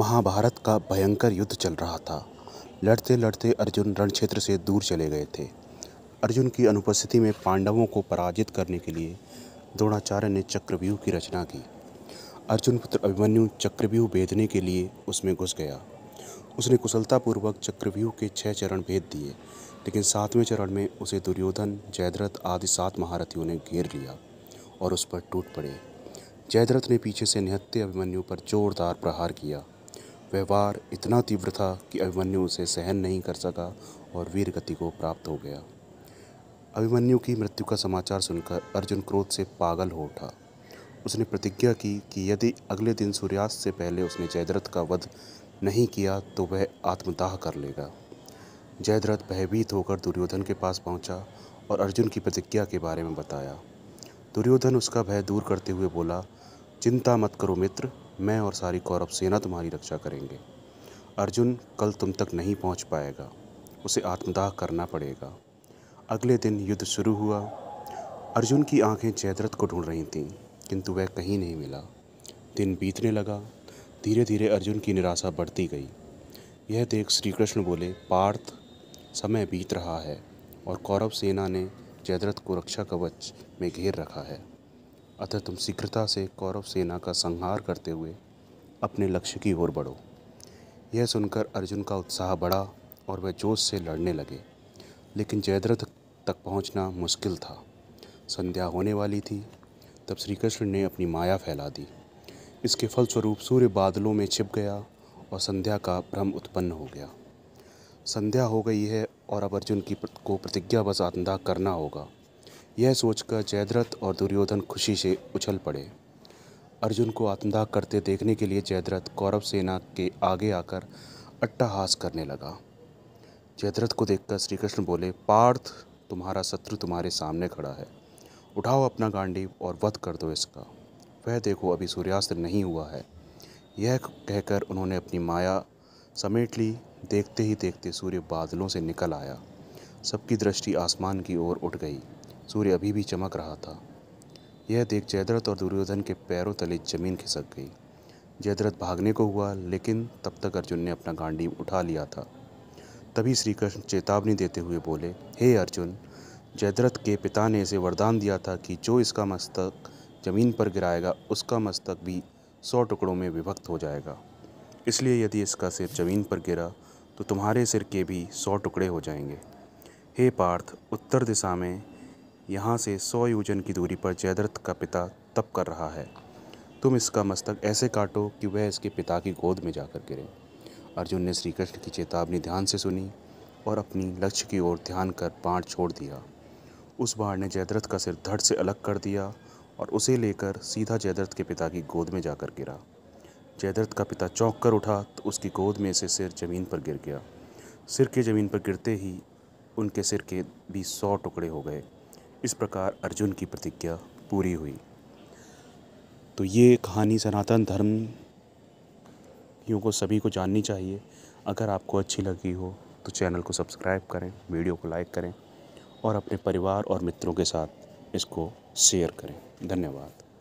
महाभारत का भयंकर युद्ध चल रहा था लड़ते लड़ते अर्जुन रण क्षेत्र से दूर चले गए थे अर्जुन की अनुपस्थिति में पांडवों को पराजित करने के लिए द्रोणाचार्य ने चक्रव्यूह की रचना की अर्जुन पुत्र अभिमन्यु चक्रव्यूह भेदने के लिए उसमें घुस गया उसने कुशलतापूर्वक चक्रव्यूह के छह चरण भेद दिए लेकिन सातवें चरण में उसे दुर्योधन जयद्रथ आदि सात महारथियों ने घेर लिया और उस पर टूट पड़े जयद्रथ ने पीछे से निहत्ते अभिमन्यु पर जोरदार प्रहार किया व्यवहार इतना तीव्र था कि अभिमन्यु उसे सहन नहीं कर सका और वीर गति को प्राप्त हो गया अभिमन्यु की मृत्यु का समाचार सुनकर अर्जुन क्रोध से पागल हो उठा उसने प्रतिज्ञा की कि यदि अगले दिन सूर्यास्त से पहले उसने जयद्रथ का वध नहीं किया तो वह आत्मदाह कर लेगा जयद्रथ भयभीत होकर दुर्योधन के पास पहुंचा और अर्जुन की प्रतिज्ञा के बारे में बताया दुर्योधन उसका भय दूर करते हुए बोला चिंता मत करो मित्र मैं और सारी कौरव सेना तुम्हारी रक्षा करेंगे अर्जुन कल तुम तक नहीं पहुंच पाएगा उसे आत्मदाह करना पड़ेगा अगले दिन युद्ध शुरू हुआ अर्जुन की आंखें जयद्रथ को ढूंढ रही थीं किंतु वह कहीं नहीं मिला दिन बीतने लगा धीरे धीरे अर्जुन की निराशा बढ़ती गई यह देख श्री कृष्ण बोले पार्थ समय बीत रहा है और कौरव सेना ने जयद्रथ को रक्षा कवच में घेर रखा है अतः तुम शीघ्रता से कौरव सेना का संहार करते हुए अपने लक्ष्य की ओर बढ़ो यह सुनकर अर्जुन का उत्साह बढ़ा और वह जोश से लड़ने लगे लेकिन जयद्रथ तक पहुंचना मुश्किल था संध्या होने वाली थी तब श्री कृष्ण ने अपनी माया फैला दी इसके फलस्वरूप सूर्य बादलों में छिप गया और संध्या का भ्रम उत्पन्न हो गया संध्या हो गई है और अब अर्जुन की को प्रतिज्ञा बस आत्मदाह करना होगा यह सोचकर जयद्रथ और दुर्योधन खुशी से उछल पड़े अर्जुन को आत्मदाह करते देखने के लिए जयद्रथ कौरव सेना के आगे आकर अट्टहास करने लगा जयद्रथ को देखकर श्री कृष्ण बोले पार्थ तुम्हारा शत्रु तुम्हारे सामने खड़ा है उठाओ अपना गांडीव और वध कर दो इसका वह देखो अभी सूर्यास्त नहीं हुआ है यह कहकर उन्होंने अपनी माया समेट ली देखते ही देखते सूर्य बादलों से निकल आया सबकी दृष्टि आसमान की ओर उठ गई सूर्य अभी भी चमक रहा था यह देख जयद्रथ और दुर्योधन के पैरों तले जमीन खिसक गई जयद्रथ भागने को हुआ लेकिन तब तक अर्जुन ने अपना गांडी उठा लिया था तभी श्री कृष्ण चेतावनी देते हुए बोले हे अर्जुन जयद्रथ के पिता ने इसे वरदान दिया था कि जो इसका मस्तक जमीन पर गिराएगा उसका मस्तक भी सौ टुकड़ों में विभक्त हो जाएगा इसलिए यदि इसका सिर जमीन पर गिरा तो तुम्हारे सिर के भी सौ टुकड़े हो जाएंगे हे पार्थ उत्तर दिशा में यहाँ से सौ योजन की दूरी पर जयद्रथ का पिता तप कर रहा है तुम इसका मस्तक ऐसे काटो कि वह इसके पिता की गोद में जाकर गिरे अर्जुन ने श्री कृष्ण की चेतावनी ध्यान से सुनी और अपनी लक्ष्य की ओर ध्यान कर बाढ़ छोड़ दिया उस बाढ़ ने जयद्रथ का सिर धड़ से अलग कर दिया और उसे लेकर सीधा जयद्रथ के पिता की गोद में जाकर गिरा जयद्रथ का पिता चौंक कर उठा तो उसकी गोद में से सिर जमीन पर गिर गया सिर के ज़मीन पर गिरते ही उनके सिर के भी सौ टुकड़े हो गए इस प्रकार अर्जुन की प्रतिज्ञा पूरी हुई तो ये कहानी सनातन धर्म को सभी को जाननी चाहिए अगर आपको अच्छी लगी हो तो चैनल को सब्सक्राइब करें वीडियो को लाइक करें और अपने परिवार और मित्रों के साथ इसको शेयर करें धन्यवाद